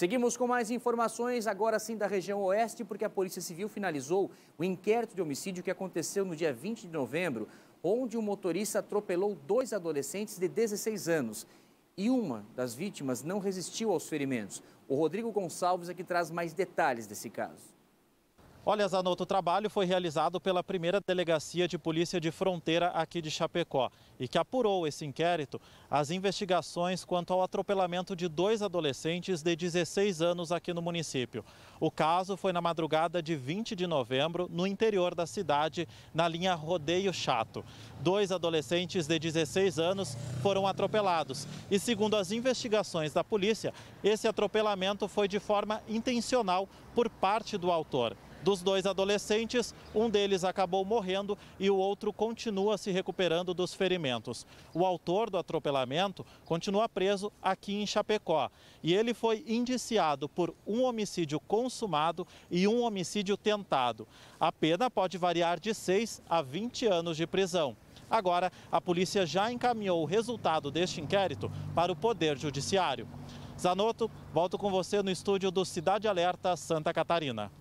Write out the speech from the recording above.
Seguimos com mais informações, agora sim da região oeste, porque a Polícia Civil finalizou o inquérito de homicídio que aconteceu no dia 20 de novembro, onde um motorista atropelou dois adolescentes de 16 anos. E uma das vítimas não resistiu aos ferimentos. O Rodrigo Gonçalves é que traz mais detalhes desse caso. Olha, Zanotto, o trabalho foi realizado pela primeira delegacia de polícia de fronteira aqui de Chapecó e que apurou esse inquérito as investigações quanto ao atropelamento de dois adolescentes de 16 anos aqui no município. O caso foi na madrugada de 20 de novembro, no interior da cidade, na linha Rodeio Chato. Dois adolescentes de 16 anos foram atropelados e, segundo as investigações da polícia, esse atropelamento foi de forma intencional por parte do autor. Dos dois adolescentes, um deles acabou morrendo e o outro continua se recuperando dos ferimentos. O autor do atropelamento continua preso aqui em Chapecó e ele foi indiciado por um homicídio consumado e um homicídio tentado. A pena pode variar de 6 a 20 anos de prisão. Agora, a polícia já encaminhou o resultado deste inquérito para o Poder Judiciário. Zanotto, volto com você no estúdio do Cidade Alerta Santa Catarina.